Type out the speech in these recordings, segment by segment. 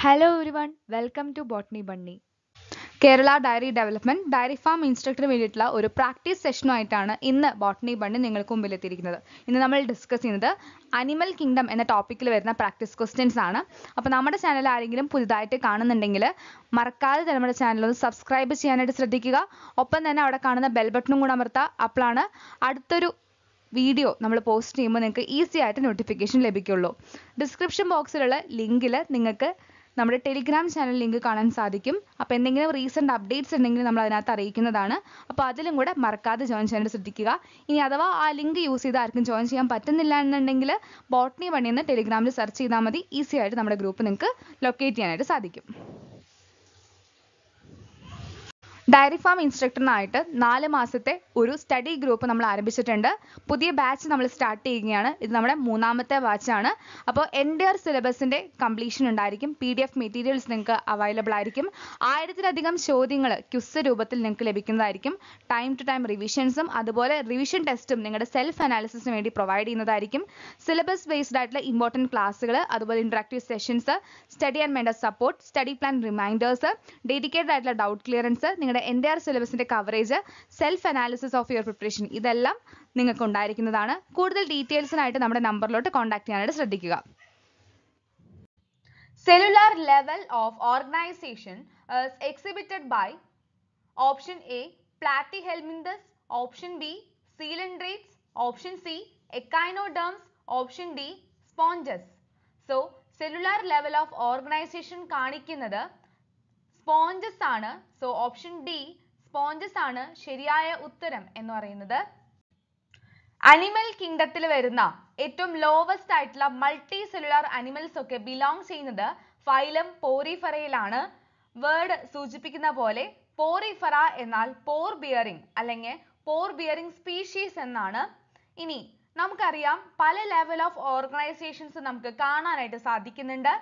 Hello everyone welcome to botany bunny Kerala dairy development dairy farm instructor വേണ്ടിയിട്ടുള്ള ഒരു practice സെഷനുമായിട്ടാണ് ഇന്ന് botany bunny നിങ്ങൾക്ക് മുമ്പിലെത്തിയിരിക്കുന്നത് ഇന്ന് നമ്മൾ ഡിസ്കസ് ചെയ്യുന്നത് അനിമൽ കിങ്ഡം എന്ന ടോപ്പിക്കിൽ വരുന്ന പ്രാക്ടീസ് ക്വസ്റ്റ്യൻസ് ആണ് അപ്പോൾ നമ്മുടെ ചാനൽ ആരെങ്കിലും പുതുതായിട്ട് കാണുന്നുണ്ടെങ്കിൽ മറക്കാതെ നമ്മുടെ ചാനൽ ഒന്ന് സബ്സ്ക്രൈബ് ചെയ്യാനായിട്ട് ശ്രദ്ധിക്കുക ഒപ്പം തന്നെ അവിടെ കാണുന്ന ബെൽ ബട്ടണും കൂടെ അമർത്ത അപ്പോഴാണ് അടുത്തൊരു വീഡിയോ നമ്മൾ പോസ്റ്റ് ചെയ്യുമ്പോൾ നിങ്ങൾക്ക് ഈസി ആയിട്ട് നോട്ടിഫിക്കേഷൻ ലഭിക്കുള്ളൂ ഡിസ്ക്രിപ്ഷൻ ബോക്സിലുള്ള ലിങ്കിൽ നിങ്ങൾക്ക് നമ്മുടെ ടെലിഗ്രാം ചാനൽ ലിങ്ക് കാണാൻ സാധിക്കും അപ്പോൾ എന്തെങ്കിലും റീസെന്റ് അപ്ഡേറ്റ്സ് ഉണ്ടെങ്കിൽ നമ്മൾ അതിനകത്ത് അറിയിക്കുന്നതാണ് അപ്പോൾ അതിലും കൂടെ മറക്കാതെ ജോയിൻ ചെയ്യാൻ ശ്രദ്ധിക്കുക ഇനി അഥവാ ആ ലിങ്ക് യൂസ് ചെയ്ത് ആർക്കും ജോയിൻ ചെയ്യാൻ പറ്റുന്നില്ല എന്നുണ്ടെങ്കിൽ ബോട്ടണി വണ്ണി എന്ന് ടെലിഗ്രാമിൽ സെർച്ച് ചെയ്താൽ മതി ഈസി ആയിട്ട് നമ്മുടെ ഗ്രൂപ്പ് നിങ്ങൾക്ക് ലൊക്കേറ്റ് ചെയ്യാനായിട്ട് സാധിക്കും ഡയറി ഫാം ഇൻസ്ട്രക്ടറിനായിട്ട് നാല് മാസത്തെ ഒരു സ്റ്റഡി ഗ്രൂപ്പ് നമ്മൾ ആരംഭിച്ചിട്ടുണ്ട് പുതിയ ബാച്ച് നമ്മൾ സ്റ്റാർട്ട് ചെയ്യുകയാണ് ഇത് നമ്മുടെ മൂന്നാമത്തെ ബാച്ചാണ് അപ്പോൾ എൻ്റെ സിലബസിൻ്റെ കംപ്ലീഷൻ ഉണ്ടായിരിക്കും പി ഡി എഫ് മെറ്റീരിയൽസ് നിങ്ങൾക്ക് അവൈലബിൾ ആയിരിക്കും ആയിരത്തിലധികം ചോദ്യങ്ങൾ ക്യുസ് രൂപത്തിൽ നിങ്ങൾക്ക് ലഭിക്കുന്നതായിരിക്കും ടൈം ടു ടൈം റിവിഷൻസും അതുപോലെ റിവിഷൻ ടെസ്റ്റും നിങ്ങളുടെ സെൽഫ് അനാലിസിസിന് വേണ്ടി പ്രൊവൈഡ് ചെയ്യുന്നതായിരിക്കും സിലബസ് ബേസ്ഡ് ആയിട്ടുള്ള ഇമ്പോർട്ടൻറ്റ് ക്ലാസ്സുകൾ അതുപോലെ interactive sessions study and mentor support study plan reminders dedicated ആയിട്ടുള്ള ഡൗട്ട് ക്ലിയറൻസ് നിങ്ങളുടെ എൻ ഡി ആർ സിലബസിന്റെ coverage self analysis of your preparation ഇതെല്ലാം നിങ്ങൾക്ക് ഉണ്ടായിരിക്കുന്നതാണ് കൂടുതൽ ഡീറ്റെയിൽസിനായിട്ട് നമ്മുടെ നമ്പറിലോട്ട് കോൺടാക്ട് ചെയ്യാനായിട്ട് ശ്രദ്ധിക്കുക cellular level of organisation exhibited by option A platy helminthes option B coelenterates option C echinoderms option D sponges so cellular level of organisation കാണിക്കുന്നത് sponges ആണ് so option D sponges ആണ് ശരിയായ ഉത്തരം എന്ന് പറയുന്നത്. animal kingdom ത്തിൽ വരുന്ന ഏറ്റവും lowest ആയിട്ടുള്ള മൾട്ടി സെല്ലുലാർ animals ഒക്കെ belong ചെയ്യുന്നത് phylum Poriferae വേർഡ് word സൂചിപ്പിക്കുന്ന പോലെ പോറിഫറ എന്നാൽ പോർ ബിയറിംഗ് അല്ലെങ്കിൽ പോർ ബിയറിംഗ് സ്പീഷീസ് എന്നാണ് ഇനി നമുക്കറിയാം പല ലെവൽ ഓഫ് ഓർഗനൈസേഷൻസ് നമുക്ക് കാണാനായിട്ട് സാധിക്കുന്നുണ്ട്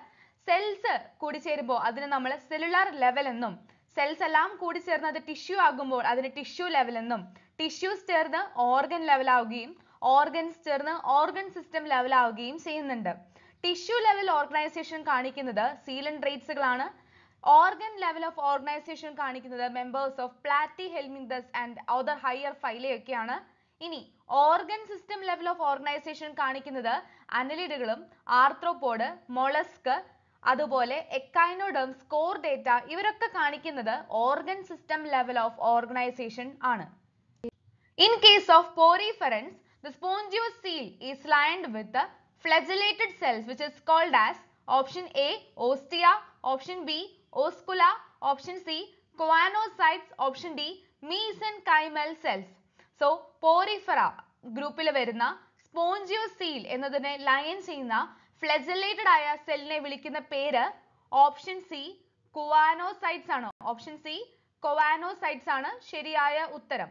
cells കൂടിച്ചേരുമ്പോൾ അതിനെ നമ്മൾ cellular level എന്നും cells എല്ലാം കൂടിച്ചേർന്ന് അത് tissue ആകുമ്പോൾ അതിനെ tissue level എന്നും tissues ചേർന്ന് organ level ആവുകയും organs ചേർന്ന് organ system level ആവുകയും ചെയ്യുന്നുണ്ട്. tissue level organization കാണിക്കുന്നത് ceilindrates കളാണ്. organ level of organization കാണിക്കുന്നത് members of platyhelminthes and other higher phyla ഒക്കെയാണ്. ഇനി organ system level of organization കാണിക്കുന്നത് annelid കളും arthropod, mollusk അതുപോലെ എക്കൈനോഡം സ്കോർ ഡേറ്റ ഇവരൊക്കെ കാണിക്കുന്നത് organ system level of organisation ആണ് in case of poriferans the spongocoel is lined with flagellated cells which is called as option A ostia option B oscula option C choanocytes option D mesenchymal cells so porifera ഗ്രൂപ്പിൽ വരുന്ന spongocoel എന്നതിനെ line ചെയ്യുന്ന flagellated ആയ cell നെ വിളിക്കുന്ന പേര് option C covanocytes ആണ് option C covanocytes ആണ് ശരിയായ ഉത്തരം.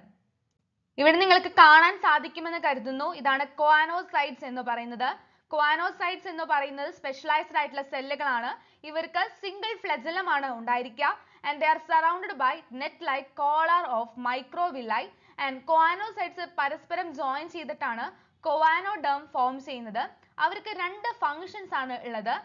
ഇവിടെ നിങ്ങൾക്ക് കാണാൻ സാധിക്കുമെന്ന് കരുതുന്നു ഇതാണ് covanocytes എന്ന് പറയുന്നത്. covanocytes എന്ന് പറയുന്നത് specialized ആയിട്ടുള്ള സെല്ലുകളാണ് ഇവർക്ക് സിംഗിൾ flagellum ആണ് ഉണ്ടായിരിക്കുക and they are surrounded by net like collar of microvilli and covanocytes പരസ്പരം join ചെയ്തിട്ടാണ് covanoderm form ചെയ്യുന്നത് അവർക്ക് രണ്ട് functions ആണ് ഉള്ളത്.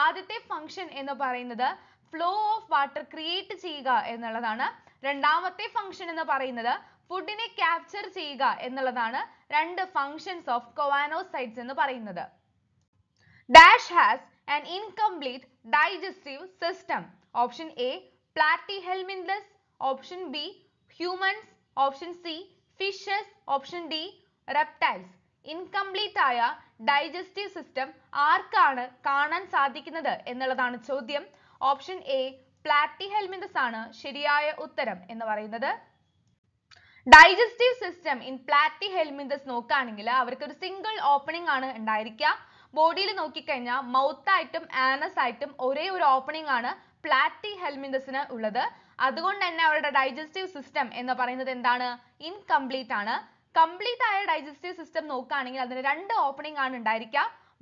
ആദ്യത്തെ function എന്ന് പറയുന്നത് flow of water create ചെയ്യുക എന്നുള്ളതാണ്. രണ്ടാമത്തെ function എന്ന് പറയുന്നത് food നെ capture ചെയ്യുക എന്നുള്ളതാണ് രണ്ട് functions of Cavanocytes എന്ന് പറയുന്നത്. Dash has an incomplete digestive system. Option A platyhelminthes, option B humans, option C fishes, option D reptiles. Incomplete ആയ ഡൈജസ്റ്റീവ് സിസ്റ്റം ആർക്കാണ് കാണാൻ സാധിക്കുന്നത് എന്നുള്ളതാണ് ചോദ്യം ഓപ്ഷൻ എ പ്ലാറ്റി ഹെൽമിൻസ് ആണ് ശരിയായ ഉത്തരം എന്ന് പറയുന്നത് സിസ്റ്റം ഇൻ പ്ലാറ്റി ഹെൽമിൻസ് നോക്കുകയാണെങ്കിൽ അവർക്ക് ഒരു സിംഗിൾ ഓപ്പണിംഗ് ആണ് ഉണ്ടായിരിക്കുക ബോഡിയിൽ നോക്കിക്കഴിഞ്ഞാൽ മൗത്ത് ആയിട്ടും ആനസ് ആയിട്ടും ഒരേ ഒരു ഓപ്പണിംഗ് ആണ് പ്ലാറ്റി ഹെൽമിൻസിന് ഉള്ളത് അതുകൊണ്ട് തന്നെ അവരുടെ ഡൈജസ്റ്റീവ് സിസ്റ്റം എന്ന് പറയുന്നത് എന്താണ് ഇൻകംപ്ലീറ്റ് ആണ് കംപ്ലീറ്റ് ആയ ഡൈജസ്റ്റീവ് സിസ്റ്റം നോക്കുകയാണെങ്കിൽ അതിന് രണ്ട് ഓപ്പണിംഗ് ആണ് ഉണ്ടായിരിക്ക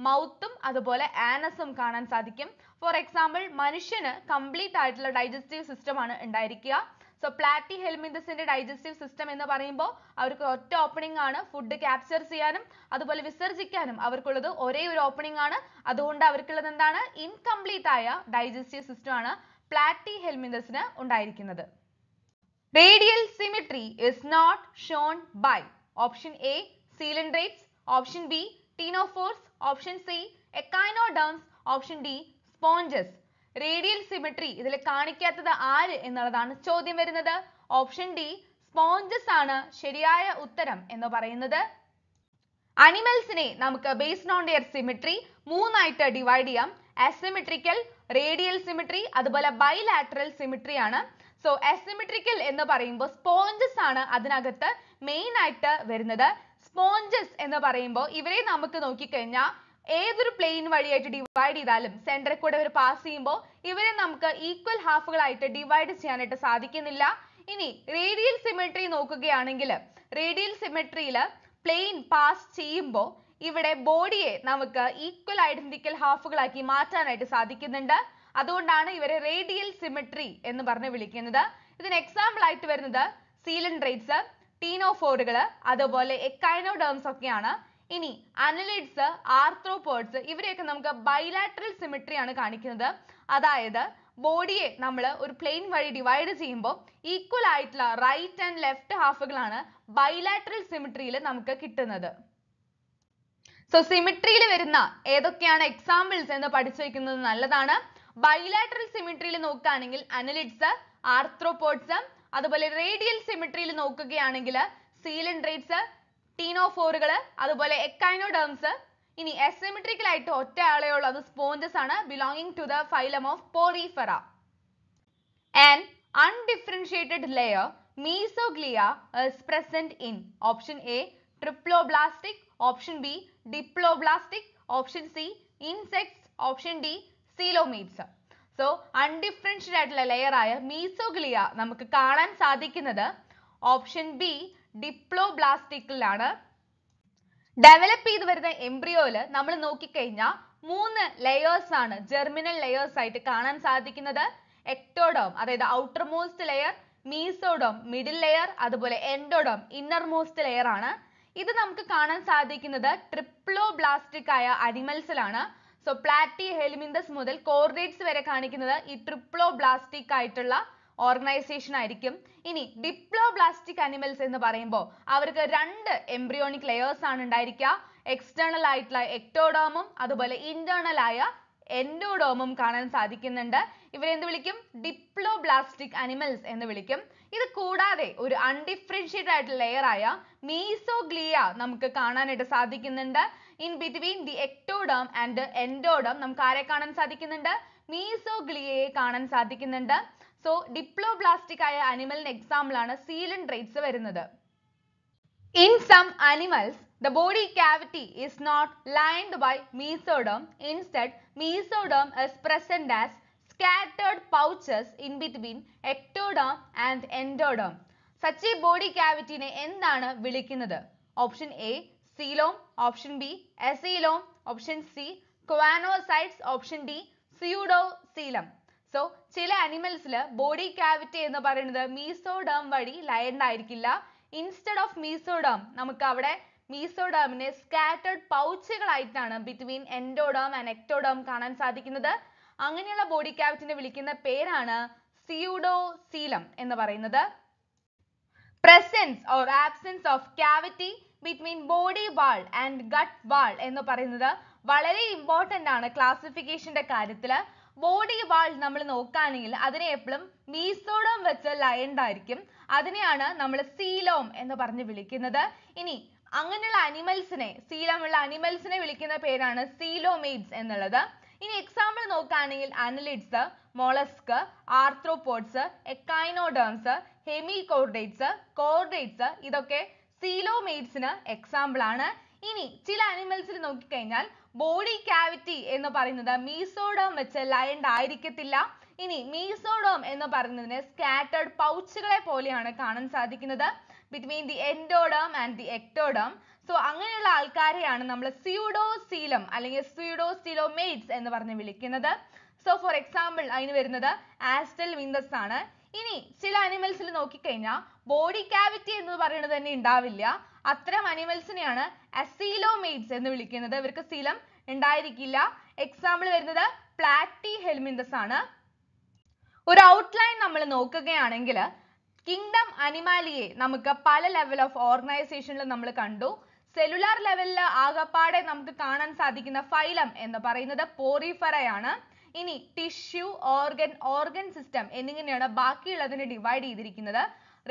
മൗത്തും അതുപോലെ ആനസും കാണാൻ സാധിക്കും ഫോർ എക്സാമ്പിൾ മനുഷ്യന് കംപ്ലീറ്റ് ആയിട്ടുള്ള ഡൈജസ്റ്റീവ് ആണ് ഉണ്ടായിരിക്കുക സോ പ്ലാറ്റി ഹെൽമിൻഡസിന്റെ ഡൈജസ്റ്റീവ് സിസ്റ്റം എന്ന് പറയുമ്പോൾ അവർക്ക് ഒറ്റ ഓപ്പണിംഗ് ആണ് ഫുഡ് ക്യാപ്ചർ ചെയ്യാനും അതുപോലെ വിസർജിക്കാനും അവർക്കുള്ളത് ഒരേ ഒരു ഓപ്പണിംഗ് ആണ് അതുകൊണ്ട് അവർക്കുള്ളത് എന്താണ് ഇൻകംപ്ലീറ്റ് ആയ ഡൈജസ്റ്റീവ് ആണ് പ്ലാറ്റി ഹെൽമിൻഡസിന് ഉണ്ടായിരിക്കുന്നത് Radial symmetry is not shown by option A cylindrites, option B tenophores, option C echinoderms, option D sponges. Radial symmetry ഇതിൽ കാണിക്കാത്തത് ആര് എന്നുള്ളതാണ് ചോദ്യം വരുന്നത് ഓപ്ഷൻ ഡി സ്പോഞ്ചസ് ആണ് ശരിയായ ഉത്തരം എന്ന് പറയുന്നത് അനിമൽസിനെ നമുക്ക് ബേസ്ഡ് ഓൺ ദിയർ സിമിട്രി മൂന്നായിട്ട് ഡിവൈഡ് ചെയ്യാം അസിമിട്രിക്കൽ റേഡിയൽ സിമിട്രി അതുപോലെ ബൈലാറ്ററൽ സിമിട്രി ആണ് so asymmetrical എന്ന് പറയുമ്പോൾ sponges ആണ് അതിനകത്ത് main ആയിട്ട് വരുന്നത്. sponges എന്ന് പറയുമ്പോൾ ഇവരെ നമുക്ക് കഴിഞ്ഞാൽ ഏതൊരു plane വഴിയായിട്ട് divide ചെയ്താലും center ൽ കൂടെ ഇവര് pass ചെയ്യുമ്പോൾ ഇവരെ നമുക്ക് equal half ഡിവൈഡ് divide ചെയ്യാനായിട്ട് സാധിക്കുന്നില്ല. ഇനി radial symmetry നോക്കുകയാണെങ്കിൽ radial symmetry plane plane pass ചെയ്യുമ്പോ ഇവിടെ body യെ നമുക്ക് equal identical half മാറ്റാനായിട്ട് സാധിക്കുന്നുണ്ട്. അതുകൊണ്ടാണ് ഇവരെ റേഡിയൽ സിമിട്രി എന്ന് പറഞ്ഞ് വിളിക്കുന്നത് ഇതിന് എക്സാമ്പിൾ ആയിട്ട് വരുന്നത് സീലൻഡ്രേറ്റ്സ് ടീനോഫോറുകൾ അതുപോലെ എക്കൈനോഡേംസ് ഒക്കെയാണ് ഇനി അനലിഡ്സ് ആർത്രോപോഡ്സ് ഇവരെയൊക്കെ നമുക്ക് ബൈലാറ്ററൽ സിമിട്രി ആണ് കാണിക്കുന്നത് അതായത് ബോഡിയെ നമ്മൾ ഒരു പ്ലെയിൻ വഴി ഡിവൈഡ് ചെയ്യുമ്പോൾ ഈക്വൽ ആയിട്ടുള്ള റൈറ്റ് ആൻഡ് ലെഫ്റ്റ് ഹാഫുകളാണ് ബൈലാറ്ററൽ സിമിട്രിയിൽ നമുക്ക് കിട്ടുന്നത് സോ സിമിട്രിയിൽ വരുന്ന ഏതൊക്കെയാണ് എക്സാമ്പിൾസ് എന്ന് പഠിച്ചു വയ്ക്കുന്നത് നല്ലതാണ് ബൈലാറ്ററൽ സിമിട്രിയിൽ നോക്കുകയാണെങ്കിൽ അനലിഡ്സ് ആർത്രോപോഡ്സ് അതുപോലെ റേഡിയൽ സിമിട്രിയിൽ നോക്കുകയാണെങ്കിൽ സീലൻഡ്രേറ്റ്സ് ടീനോഫോറുകൾ അതുപോലെ എക്കൈനോഡേംസ് ഇനി അസിമിട്രിക്കൽ ആയിട്ട് ഒറ്റ ആളേ ഉള്ളൂ അത് സ്പോഞ്ചസ് ആണ് belonging to the phylum of porifera and undifferentiated layer mesoglea is in option A triploblastic option B diploblastic option C insects option D coelomates so undifferential ആയിട്ടുള്ള ആയ മീസോഗ്ലിയ നമുക്ക് കാണാൻ സാധിക്കുന്നത് ഓപ്ഷൻ ബി ഡിപ്ലോബ്ലാസ്റ്റിക്കിലാണ് ഡെവലപ്പ് ചെയ്ത് വരുന്ന എംബ്രിയോയില് നമ്മൾ നോക്കിക്കഴിഞ്ഞാൽ മൂന്ന് ലെയേഴ്സ് ആണ് ജെർമിനൽ ലെയേഴ്സ് ആയിട്ട് കാണാൻ സാധിക്കുന്നത് എക്ടോഡോം അതായത് outermost layer mesoderm middle layer അതുപോലെ എൻഡോഡോം ഇന്നർ മോസ്റ്റ് ലെയർ ആണ് ഇത് നമുക്ക് കാണാൻ സാധിക്കുന്നത് ട്രിപ്ലോ ബ്ലാസ്റ്റിക് ആയ അനിമൽസിലാണ് സോ പ്ലാറ്റി ഹെലിമിന്തസ് മുതൽ കോർഡേറ്റ്സ് വരെ കാണിക്കുന്നത് ഈ ട്രിപ്ലോബ്ലാസ്റ്റിക് ആയിട്ടുള്ള ഓർഗനൈസേഷൻ ആയിരിക്കും ഇനി ഡിപ്ലോബ്ലാസ്റ്റിക് അനിമൽസ് എന്ന് പറയുമ്പോൾ അവർക്ക് രണ്ട് എംബ്രിയോണിക് ലെയേഴ്സ് ആണ് ഉണ്ടായിരിക്കുക എക്സ്റ്റേണൽ ആയിട്ടുള്ള എക്ടോഡേമും അതുപോലെ ഇന്റേണൽ ആയ എൻഡോഡോമും കാണാൻ സാധിക്കുന്നുണ്ട് ഇവരെ എന്ത് വിളിക്കും ഡിപ്ലോബ്ലാസ്റ്റിക് അനിമൽസ് എന്ന് വിളിക്കും ഇത് കൂടാതെ ഒരു അൺഡിഫറൻഷ്യേറ്റഡ് ആയിട്ടുള്ള ലെയർ ആയ മീസോഗ്ലിയ നമുക്ക് കാണാനായിട്ട് സാധിക്കുന്നുണ്ട് in between the ectoderm and endoderm നമുക്ക് ആരെ കാണാൻ സാധിക്കുന്നുണ്ട് മീസോഗ്ലിയയെ കാണാൻ സാധിക്കുന്നുണ്ട് സോ ഡിപ്ലോബ്ലാസ്റ്റിക് ആയ അനിമലിന് എക്സാമ്പിൾ ആണ് സീലൻ ട്രേറ്റ്സ് വരുന്നത് in some animals the body cavity is not lined by mesoderm instead mesoderm is present as scattered pouches in between ectoderm and endoderm. such a body cavity നെ എന്താണ് വിളിക്കുന്നത് option A coelom option B acoelom option C choanocytes option D pseudocoelom so ചില അനിമൽസിൽ body cavity എന്ന് പറയുന്നത് mesoderm വഴി ലയൻഡ് ആയിരിക്കില്ല instead of mesoderm നമുക്ക് അവിടെ mesoderm നെ scattered pouch കളായിട്ടാണ് between endoderm and ectoderm കാണാൻ സാധിക്കുന്നത്. അങ്ങനെയുള്ള body cavity നെ വിളിക്കുന്ന പേരാണ് pseudocelum എന്ന് പറയുന്നത്. presence or absence of cavity between body wall and gut wall എന്ന് പറയുന്നത് വളരെ important ആണ് classification ന്റെ കാര്യത്തില്. ബോഡി വാൾ നമ്മൾ നോക്കുകയാണെങ്കിൽ അതിനെ എപ്പോഴും മീസോഡം വെച്ച് ലയൻഡ് ആയിരിക്കും. അതിനെയാണ് നമ്മൾ സീലോം എന്ന് പറഞ്ഞ് വിളിക്കുന്നത്. ഇനി അങ്ങനെയുള്ള അനിമൽസിനെ ശീലമുള്ള അനിമൽസിനെ വിളിക്കുന്ന പേരാണ് സീലോമേറ്റ്സ് എന്നുള്ളത് ഇനി എക്സാമ്പിൾ നോക്കുകയാണെങ്കിൽ annelids mollusc arthropods echinoderms hemichordates chordates ഇതൊക്കെ സീലോമേറ്റ്സിന് എക്സാമ്പിൾ ആണ് ഇനി ചില അനിമൽസിൽ നോക്കിക്കഴിഞ്ഞാൽ ബോഡി ക്യാവിറ്റി എന്ന് പറയുന്നത് മീസോഡോം വെച്ച് ലയൻഡ് ആയിരിക്കത്തില്ല ഇനി മീസോഡോം എന്ന് പറയുന്നതിന് സ്കാറ്റേർഡ് പൗച്ചുകളെ പോലെയാണ് കാണാൻ സാധിക്കുന്നത് between the endoderm and the ectoderm. So അങ്ങനെയുള്ള ആൾക്കാരെയാണ് നമ്മൾ സ്യൂഡോസീലം അല്ലെങ്കിൽ pseudocoelomates എന്ന് പറഞ്ഞ് വിളിക്കുന്നത്. സോ ഫോർ എക്സാമ്പിൾ അതിന് വരുന്നത് ആസ്റ്റൽ വിന്തസ് ആണ്. ഇനി ചില അനിമൽസിൽ നോക്കിക്കഴിഞ്ഞാൽ ബോഡി ക്യാവിറ്റി എന്ന് പറയുന്നത് തന്നെ ഉണ്ടാവില്ല അത്തരം അനിമൽസിനെയാണ് അസീലോമേറ്റ്സ് എന്ന് വിളിക്കുന്നത് ഇവർക്ക് സീലം ഉണ്ടായിരിക്കില്ല എക്സാമ്പിൾ വരുന്നത് പ്ലാറ്റി ഹെൽമിന്തസ് ആണ് ഒരു ഔട്ട്ലൈൻ നമ്മൾ നോക്കുകയാണെങ്കിൽ കിങ്ഡം അനിമാലിയെ നമുക്ക് പല ലെവൽ ഓഫ് ഓർഗനൈസേഷനിൽ നമ്മൾ കണ്ടു സെല്ലുലാർ ലെവലിൽ ആകപ്പാടെ നമുക്ക് കാണാൻ സാധിക്കുന്ന ഫൈലം എന്ന് പറയുന്നത് പോറിഫറയാണ് ഇനി ടിഷ്യൂ ഓർഗൻ ഓർഗൻ സിസ്റ്റം എന്നിങ്ങനെയാണ് ബാക്കിയുള്ളതിനെ ഡിവൈഡ് ചെയ്തിരിക്കുന്നത്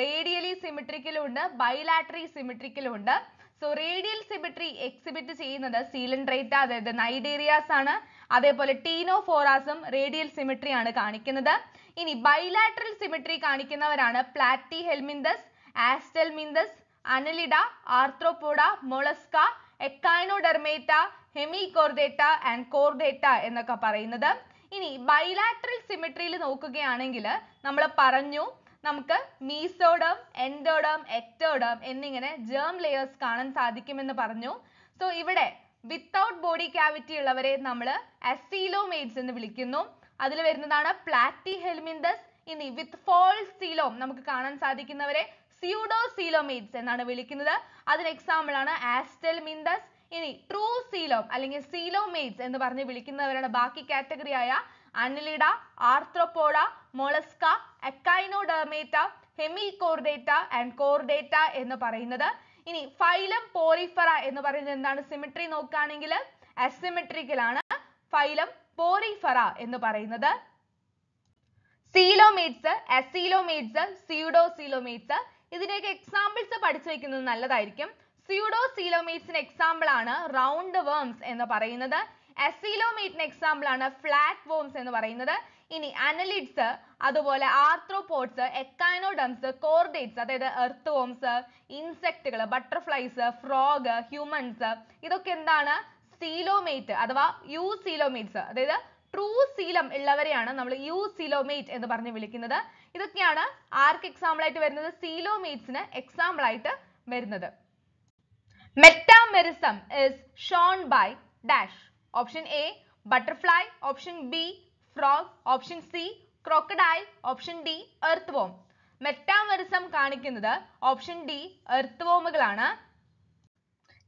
റേഡിയലി സിമിട്രിക്കലും ഉണ്ട് ബൈലാറ്ററി സിമിട്രിക്കലും ഉണ്ട് സോ റേഡിയൽ സിമിട്രി എക്സിബിറ്റ് ചെയ്യുന്നത് സീലൻഡ്രേറ്റ അതായത് നൈഡേരിയാസ് ആണ് അതേപോലെ ടീനോഫോറാസും റേഡിയൽ ആണ് കാണിക്കുന്നത് ഇനി ബൈലാറ്ററൽ സിമിട്രി കാണിക്കുന്നവരാണ് platyhelminthes aschelminthes annelida arthropoda mollusca echinodermata hemichordata and chordata എന്നൊക്കെ പറയുന്നത് ഇനി ബൈലാറ്ററൽ സിമിട്രിയിൽ നോക്കുകയാണെങ്കിൽ നമ്മൾ പറഞ്ഞു നമുക്ക് മീസോഡം എൻഡോഡം എക്ടോഡം എന്നിങ്ങനെ ജേം ലെയേഴ്സ് കാണാൻ സാധിക്കുമെന്ന് പറഞ്ഞു സോ ഇവിടെ വിത്തൗട്ട് ബോഡി ക്യാവിറ്റി ഉള്ളവരെ നമ്മൾ അസീലോമേറ്റ്സ് എന്ന് വിളിക്കുന്നു അതിൽ വരുന്നതാണ് പ്ലാറ്റി ഹെൽമിൻഡസ് ഇനി വിത്ത് ഫോൾസ് സീലോം നമുക്ക് കാണാൻ സാധിക്കുന്നവരെ സിയൂഡോ സീലോമേറ്റ്സ് എന്നാണ് വിളിക്കുന്നത് അതിന് എക്സാമ്പിൾ ആണ് ആസ്റ്റെൽമിൻഡസ് ഇനി ട്രൂ സീലോം അല്ലെങ്കിൽ സീലോമേറ്റ്സ് എന്ന് പറഞ്ഞ് വിളിക്കുന്നവരാണ് ബാക്കി കാറ്റഗറി ആയ Annelida Arthropoda Mollusca Echinodermata Hemichordata and Chordata എന്ന് പറയുന്നത് ഇനി ഫൈലം പോറിഫറ എന്ന് പറയുന്നത് എന്താണ് സിമിട്രി നോക്കുകയാണെങ്കിൽ അസിമെട്രിക്കലാണ് ഫൈലം പോറിഫറ എന്ന് പറയുന്നത് സീലോമേറ്റ്സ് അസീലോമേറ്റ്സ് സ്യൂഡോസീലോമേറ്റ്സ് ഇതിന്റെയൊക്കെ എക്സാമ്പിൾസ് പഠിച്ചു വെക്കുന്നത് നല്ലതായിരിക്കും സ്യൂഡോസീലോമേറ്റ്സിന് എക്സാമ്പിൾ ആണ് റൗണ്ട് worms എന്ന് പറയുന്നത് അസീലോമേറ്റിന് എക്സാമ്പിൾ ആണ് ഫ്ലാറ്റ് worms എന്ന് പറയുന്നത് ഇനി അനലിഡ്സ് അതുപോലെ ആർത്രോപോഡ്സ് എക്കൈനോഡംസ് കോർഡേറ്റ്സ് അതായത് എർത്ത് worms ഇൻസെക്റ്റുകൾ ബട്ടർഫ്ലൈസ് ഫ്രോഗ് ഹ്യൂമൻസ് ഇതൊക്കെ എന്താണ് സീലോമേറ്റ് അഥവാ സീലോമേറ്റ്സ് അതായത് ട്രൂ സീലം ഉള്ളവരെയാണ് നമ്മൾ സീലോമേറ്റ് എന്ന് പറഞ്ഞ് വിളിക്കുന്നത് ഇതൊക്കെയാണ് ആർക്ക് എക്സാമ്പിൾ ആയിട്ട് വരുന്നത് സീലോമേറ്റ്സിന് എക്സാമ്പിൾ ആയിട്ട് വരുന്നത് metamerism is shown by dash option A butterfly option B frog option C crocodile option D earth worm metamerism കാണിക്കുന്നത് ഓപ്ഷൻ ഡി എർത്ത് വോമുകളാണ്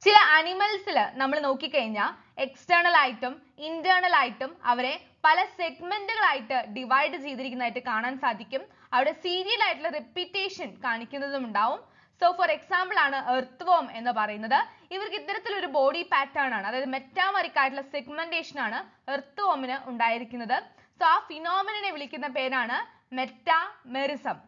ചില അനിമൽസിൽ നമ്മൾ നോക്കിക്കഴിഞ്ഞാൽ എക്സ്റ്റേണൽ ആയിട്ടും ഇന്റേണൽ ആയിട്ടും അവരെ പല സെഗ്മെന്റുകളായിട്ട് ഡിവൈഡ് ചെയ്തിരിക്കുന്നതായിട്ട് കാണാൻ സാധിക്കും അവിടെ സീരിയൽ ആയിട്ടുള്ള റെപ്പിറ്റേഷൻ കാണിക്കുന്നതും ഉണ്ടാവും സോ ഫോർ എക്സാമ്പിൾ ആണ് എർത്ത് വോം എന്ന് പറയുന്നത് ഇവർക്ക് ഇത്തരത്തിലൊരു ബോഡി പാറ്റേൺ ആണ് അതായത് മെറ്റാമറിക് ആയിട്ടുള്ള സെഗ്മെന്റേഷൻ ആണ് എർത്ത് വോമിന് ഉണ്ടായിരിക്കുന്നത് സോ ആ ഫിനോമിനെ വിളിക്കുന്ന പേരാണ് metamerism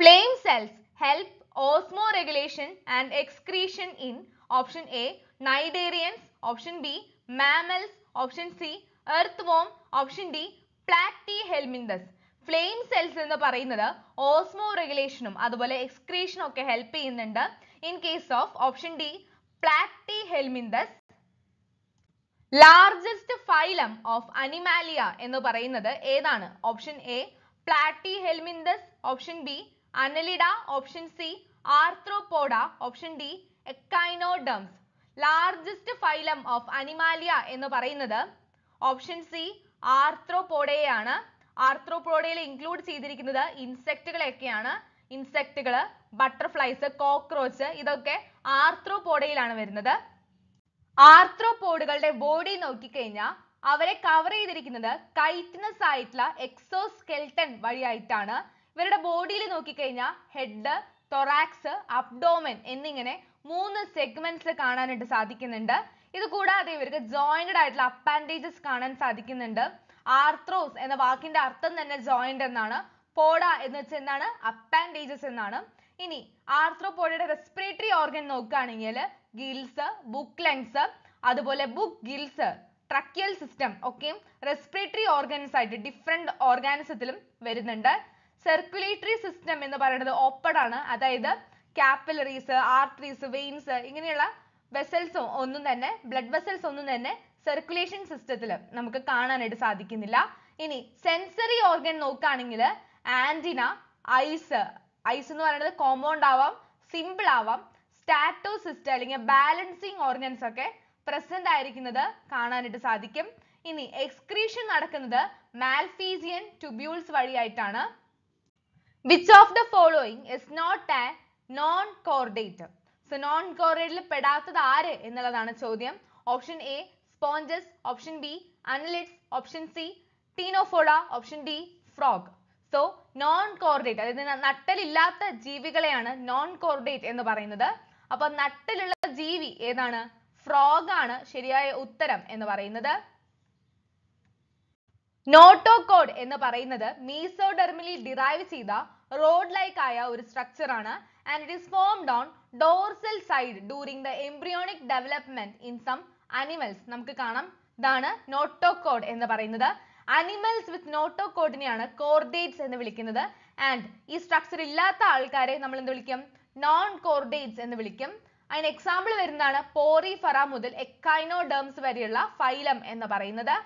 flame cells help osmoregulation and excretion in option A cnidarians option B mammals option C earth worm option D Platyhelminthes flame cells എന്ന് പറയുന്നത് ഓസ്മോ റെഗുലേഷനും അതുപോലെ എക്സ്ക്രീഷനും ഒക്കെ ഹെൽപ്പ് ചെയ്യുന്നുണ്ട് in case of option D Platyhelminthes largest phylum of Animalia എന്ന് പറയുന്നത് ഏതാണ് option A platy helminthes option B Annelida option C Arthropoda option D echinoderms largest phylum of Animalia എന്ന് പറയുന്നത് ഓപ്ഷൻ സി ആർത്രോപോഡയാണ് ആർത്രോപോഡയിൽ include ചെയ്തിരിക്കുന്നത് ഇൻസെക്റ്റുകളെയൊക്കെയാണ് ഇൻസെക്റ്റുകൾ butterflies cockroach ഇതൊക്കെ ആർത്രോപോഡയിലാണ് വരുന്നത് ആർത്രോപോഡുകളുടെ ബോഡി നോക്കിക്കഴിഞ്ഞാൽ അവരെ കവർ ചെയ്തിരിക്കുന്നത് കൈറ്റ്നസ് ആയിട്ടുള്ള എക്സോസ്കെൽട്ടൺ വഴിയായിട്ടാണ് ഇവരുടെ ബോഡിയിൽ നോക്കിക്കഴിഞ്ഞാൽ ഹെഡ് തൊറാക്സ് അബ്ഡോമൻ എന്നിങ്ങനെ മൂന്ന് segments കാണാനായിട്ട് സാധിക്കുന്നുണ്ട് ഇത് കൂടാതെ ഇവർക്ക് jointed ആയിട്ടുള്ള appendages കാണാൻ സാധിക്കുന്നുണ്ട് arthros എന്ന വാക്കിന്റെ അർഥം തന്നെ joined എന്നാണ് poda എന്ന് വെച്ചാൽ എന്താണ് appendages എന്നാണ് ഇനി arthropoda യുടെ respiratory organ നോക്കുകയാണെങ്കിൽ gills book lungs അതുപോലെ book gills tracheal system ഒക്കെ respiratory organs ആയിട്ട് different organism ത്തിലും വരുന്നുണ്ട് സർക്കുലേറ്ററി സിസ്റ്റം എന്ന് പറയുന്നത് ഓപ്പൺ ആണ് അതായത് കാപ്പിലറീസ് ആർട്ടറീസ് വെയിൻസ് ഇങ്ങനെയുള്ള വെസൽസ് ഒന്നും തന്നെ ബ്ലഡ് വെസൽസ് ഒന്നും തന്നെ സർക്കുലേഷൻ സിസ്റ്റത്തിൽ നമുക്ക് കാണാനായിട്ട് സാധിക്കുന്നില്ല ഇനി സെൻസറി ഓർഗൻ നോക്കുകയാണെങ്കിൽ ആന്റിന ഐസ് ഐസ് എന്ന് പറയുന്നത് കോമ്പൗണ്ട് ആവാം സിമ്പിൾ ആവാം സിസ്റ്റം അല്ലെങ്കിൽ ബാലൻസിങ് ഓർഗൻസ് ഒക്കെ പ്രസന്റ് ആയിരിക്കുന്നത് കാണാനായിട്ട് സാധിക്കും ഇനി എക്സ്ക്രീഷൻ നടക്കുന്നത് മാൽഫീസിയൻ ട്യൂബ്യൂൾസ് വഴിയായിട്ടാണ് which of the following is not a non chordate so non കോർഡേറ്ററിൽ പെടാത്തത് ആര് എന്നുള്ളതാണ് ചോദ്യം option A sponges option B annelids option C Ctenophora option D frog so non chordate അതായത് നട്ടലില്ലാത്ത ജീവികളെയാണ് നോൺ കോർഡേറ്റ് എന്ന് പറയുന്നത് അപ്പൊ നട്ടലുള്ള ജീവി ഏതാണ് ഫ്രോഗ് ആണ് ശരിയായ ഉത്തരം എന്ന് പറയുന്നത് നോട്ടോകോഡ് എന്ന് പറയുന്നത് മീസോഡെർമിലി ഡിറൈവ് ചെയ്ത റോഡ് ലൈക്ക് ആയ ഒരു സ്ട്രക്ചർ ആണ് and it is formed on dorsal side during the embryonic development in some animals നമുക്ക് കാണാം ഇതാണ് നോട്ടോകോഡ് എന്ന് പറയുന്നത് അനിമൽസ് വിത്ത് നോട്ടോകോഡിനെയാണ് കോർഡേറ്റ്സ് എന്ന് വിളിക്കുന്നത് ആൻഡ് ഈ സ്ട്രക്ചർ ഇല്ലാത്ത ആൾക്കാരെ നമ്മൾ എന്ത് വിളിക്കും നോൺ കോർഡേറ്റ്സ് എന്ന് വിളിക്കും അതിന് എക്സാമ്പിൾ വരുന്നതാണ് ഫറ മുതൽ ഡേംസ് വരെയുള്ള ഫൈലം എന്ന് പറയുന്നത്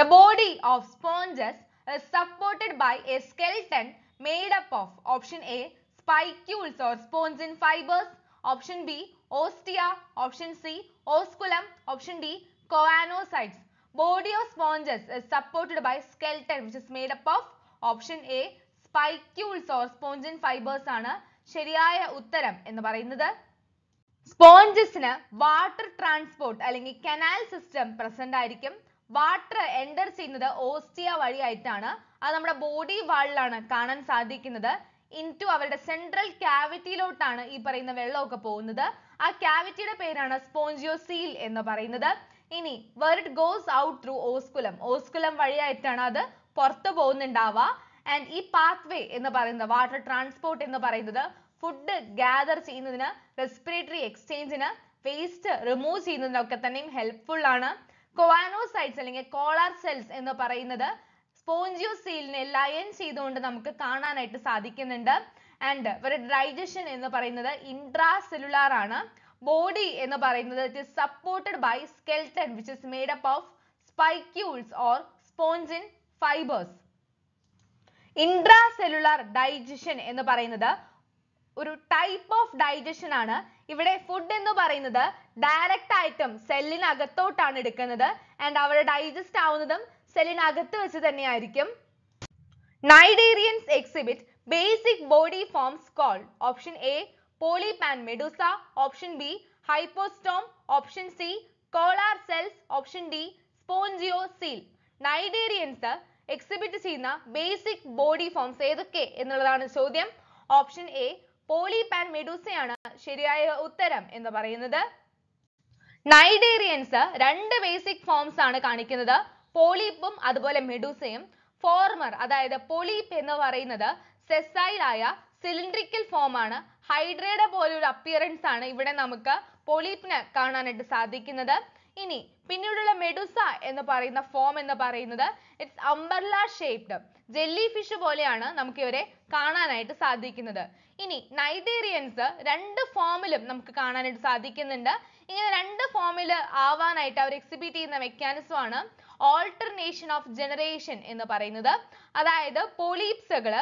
The body of sponges is supported by a skeleton made up of option A spicules or spongin fibers, option B ostia, option C osculum, option D coanocytes. Body of sponges is supported by skeleton which is made up of option A spicules or spongin fibers ആണ് ശരിയായ ഉത്തരം എന്ന് പറയുന്നത് സ്പോഞ്ചസിന് water transport അല്ലെങ്കിൽ canal system present ആയിരിക്കും water enter ചെയ്യുന്നത് ostia വഴിയായിട്ടാണ് അത് നമ്മുടെ ബോഡി വാളിലാണ് കാണാൻ സാധിക്കുന്നത് ഇൻറ്റു അവരുടെ സെൻട്രൽ ക്യാവിറ്റിയിലോട്ടാണ് ഈ പറയുന്ന വെള്ളമൊക്കെ പോകുന്നത് ആ ക്യാവിറ്റിയുടെ പേരാണ് സ്പോഞ്ചിയോസീൽ എന്ന് പറയുന്നത് ഇനി വേർഡ് goes out through osculum osculum വഴിയായിട്ടാണ് അത് പുറത്തു പോകുന്നുണ്ടാവുക ആൻഡ് ഈ പാത്വേ എന്ന് പറയുന്നത് വാട്ടർ ട്രാൻസ്പോർട്ട് എന്ന് പറയുന്നത് ഫുഡ് ഗ്യാദർ ചെയ്യുന്നതിന് റെസ്പിറേറ്ററി എക്സ്ചേഞ്ചിന് വേസ്റ്റ് റിമൂവ് ചെയ്യുന്നതിനൊക്കെ തന്നെയും ഹെൽപ്ഫുൾ ആണ് കോവാനോസൈറ്റ്സ് അല്ലെങ്കിൽ കോളാർ സെൽസ് എന്ന് പറയുന്നത് സ്പോഞ്ചിയോസീലിനെ ലയൻ ചെയ്തുകൊണ്ട് നമുക്ക് കാണാനായിട്ട് സാധിക്കുന്നുണ്ട് ആൻഡ് ഇവരുടെ ഡൈജഷൻ എന്ന് പറയുന്നത് ഇൻട്രാ സെല്ലുലാർ ആണ് ബോഡി എന്ന് പറയുന്നത് it is supported by skeleton which is made up of spicules or spongin fibres intracellular digestion എന്ന് പറയുന്നത് ഒരു ടൈപ്പ് ഓഫ് ഡൈജഷൻ ആണ് ഇവിടെ ഫുഡ് എന്ന് പറയുന്നത് ഡയറക്റ്റ് ആയിട്ടും സെല്ലിന് അകത്തോട്ടാണ് എടുക്കുന്നത് ആൻഡ് അവിടെ ഡൈജസ്റ്റ് ആവുന്നതും സെല്ലിന് അകത്ത് വെച്ച് തന്നെയായിരിക്കും cnidarians exhibit basic body forms called option A polyp and medusa option B hypostome option C collar cells option D spongiocoel cnidarians exhibit ചെയ്യുന്ന ബേസിക് ബോഡി ഫോംസ് ഏതൊക്കെ എന്നുള്ളതാണ് ചോദ്യം ഓപ്ഷൻ എ പോളിപാൻ മെഡൂസയാണ് ശരിയായ ഉത്തരം എന്ന് പറയുന്നത് നൈഡേറിയൻസ് രണ്ട് ബേസിക് ഫോംസ് ആണ് കാണിക്കുന്നത് പോളിപ്പും അതുപോലെ മെഡൂസയും ഫോർമർ അതായത് പോളിപ്പ് എന്ന് പറയുന്നത് സെസൈൽ ആയ സിലിണ്ട്രിക്കൽ ഫോം ആണ് ഹൈഡ്രയുടെ പോലെ ഒരു അപ്പിയറൻസ് ആണ് ഇവിടെ നമുക്ക് പോളിപ്പിന് കാണാനായിട്ട് സാധിക്കുന്നത് ഇനി പിന്നീടുള്ള മെഡുസ എന്ന് പറയുന്ന ഫോം എന്ന് പറയുന്നത് it's umbrella shaped jelly fish പോലെയാണ് നമുക്ക് ഇവരെ കാണാനായിട്ട് സാധിക്കുന്നത് ഇനി നൈജീരിയൻസ് രണ്ട് ഫോമിലും നമുക്ക് കാണാനായിട്ട് സാധിക്കുന്നുണ്ട് ഇങ്ങനെ രണ്ട് ഫോമിൽ ആവാനായിട്ട് അവർ എക്സിബിറ്റ് ചെയ്യുന്ന മെക്കാനിസം ആണ് ഓൾട്ടർനേഷൻ ഓഫ് ജനറേഷൻ എന്ന് പറയുന്നത് അതായത് പോളീപ്സുകൾ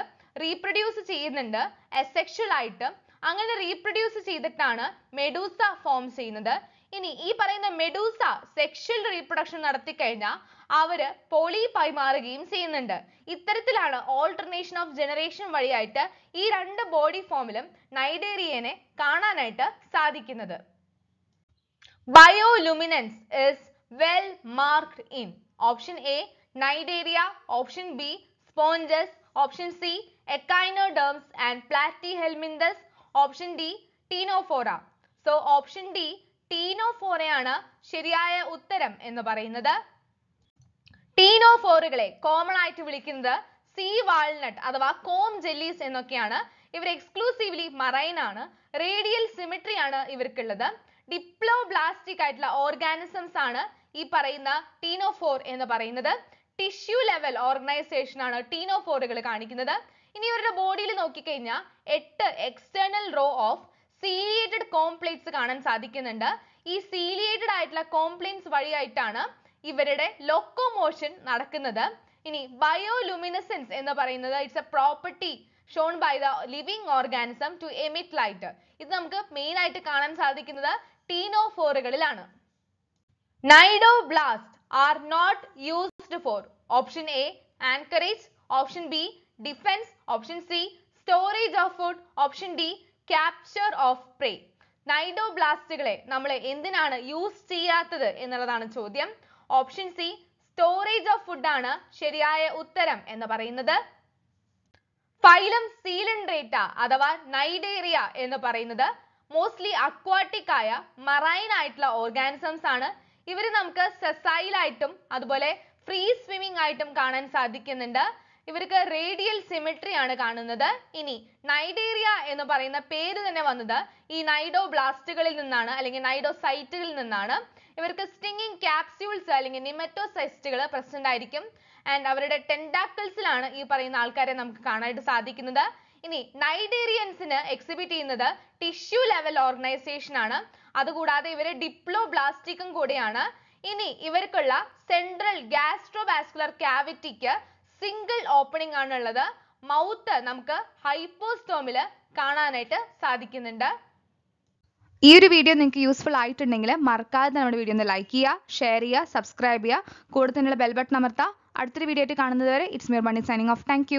റീപ്രൊഡ്യൂസ് ചെയ്യുന്നുണ്ട് അസെക്ഷൽ ആയിട്ട് അങ്ങനെ റീപ്രൊഡ്യൂസ് ചെയ്തിട്ടാണ് മെഡൂസ ഫോം ചെയ്യുന്നത് ഇനി ഈ പറയുന്ന മെഡൂസ സെക്ഷൽ റീപ്രൊഡക്ഷൻ നടത്തിക്കഴിഞ്ഞാൽ അവര് പോളിപ്പായി മാറുകയും ചെയ്യുന്നുണ്ട് ഇത്തരത്തിലാണ് ഓൾട്ടർനേഷൻ ഓഫ് ജനറേഷൻ വഴിയായിട്ട് ഈ രണ്ട് ബോഡി ഫോമിലും നൈഡേറിയനെ കാണാനായിട്ട് സാധിക്കുന്നത് bioluminescence is well marked in option A Cnidaria option B sponges option C echinoderms and Platyhelminthes option D Ctenophora so option D ടീനോഫോറയാണ് ശരിയായ ഉത്തരം എന്ന് പറയുന്നത് ടീനോഫോറുകളെ കോമൺ ആയിട്ട് വിളിക്കുന്നത് സീ വാൾനട്ട് അഥവാ കോം ജെല്ലീസ് എന്നൊക്കെയാണ് ഇവർ എക്സ്ക്ലൂസീവ്ലി മറൈൻ ആണ് റേഡിയൽ സിമിട്രി ആണ് ഇവർക്കുള്ളത് ഡിപ്ലോബ്ലാസ്റ്റിക് ആയിട്ടുള്ള ഓർഗാനിസംസ് ആണ് ഈ പറയുന്ന ടീനോഫോർ എന്ന് പറയുന്നത് ടിഷ്യൂ ലെവൽ ഓർഗനൈസേഷൻ ആണ് ടീനോഫോറുകൾ കാണിക്കുന്നത് ഇനി ഇവരുടെ ബോഡിയിൽ നോക്കിക്കഴിഞ്ഞാൽ എട്ട് external row of ciliated comb plates കാണാൻ സാധിക്കുന്നുണ്ട് ഈ സീലിയേറ്റഡ് ആയിട്ടുള്ള കോംപ്ലൈൻസ് വഴിയായിട്ടാണ് ഇവരുടെ ലൊക്കോമോഷൻ നടക്കുന്നത് ഇനി ബയോലുമിനസെൻസ് എന്ന് പറയുന്നത് it's a property shown by the living organism to emit light ഇത് നമുക്ക് മെയിൻ ആയിട്ട് കാണാൻ സാധിക്കുന്നത് ടീനോഫോറുകളിലാണ് cnidoblast are not used for option A anchorage option B defence option C storage of food option D capture of prey നൈഡോബ്ലാസ്റ്റുകളെ നമ്മൾ എന്തിനാണ് use ചെയ്യാത്തത് എന്നുള്ളതാണ് ചോദ്യം option C storage of food ആണ് ശരിയായ ഉത്തരം എന്ന് പറയുന്നത് ഫൈലം സീലൻഡ്രേറ്റ അഥവാ നൈഡേറിയ എന്ന് പറയുന്നത് മോസ്റ്റ്ലി അക്വാട്ടിക് ആയ മറൈൻ ആയിട്ടുള്ള ഓർഗാനിസംസ് ആണ് ഇവർ നമുക്ക് സെസൈലായിട്ടും അതുപോലെ ഫ്രീ സ്വിമ്മിംഗ് ആയിട്ടും കാണാൻ സാധിക്കുന്നുണ്ട് ഇവർക്ക് radial symmetry ആണ് കാണുന്നത്. ഇനി നൈഡീരിയ എന്ന് പറയുന്ന പേര് തന്നെ വന്നത് ഈ Nidoblasts കളിൽ നിന്നാണ് അല്ലെങ്കിൽ Nidocyte കളിൽ നിന്നാണ്. ഇവർക്ക് stinging capsules അല്ലെങ്കിൽ nematocyst കൾ present ആയിരിക്കും and അവരുടെ tentacles ലാണ് ഈ പറയുന്ന ആൾക്കാരെ നമുക്ക് കാണാനായിട്ട് സാധിക്കുന്നത്. ഇനി Nidarians ന് exhibit ചെയ്യുന്നത് tissue level organization ആണ്. അതുകൂടാതെ ഇവര് Diploblastic ഉം കൂടിയാണ്. ഇനി ഇവർക്കുള്ള central gastrovascular cavity ക്ക് സിംഗിൾ ഓപ്പണിംഗ് ആണുള്ളത് മൗത്ത് നമുക്ക് ഹൈപ്പോസ്റ്റോമിൽ കാണാനായിട്ട് സാധിക്കുന്നുണ്ട് ഈ ഒരു വീഡിയോ നിങ്ങൾക്ക് യൂസ്ഫുൾ ആയിട്ടുണ്ടെങ്കിൽ മറക്കാതെ നമ്മുടെ വീഡിയോ ഒന്ന് ലൈക്ക് ചെയ്യുക ഷെയർ ചെയ്യുക സബ്സ്ക്രൈബ് ചെയ്യുക കൂടെ തന്നെയുള്ള ബെൽ ബട്ടൺ അമർത്താം അടുത്തൊരു വീഡിയോ ആയിട്ട് കാണുന്നതുവരെ ഇറ്റ്സ് മിയർ മണി സൈനിങ് ഓഫ് താങ്ക്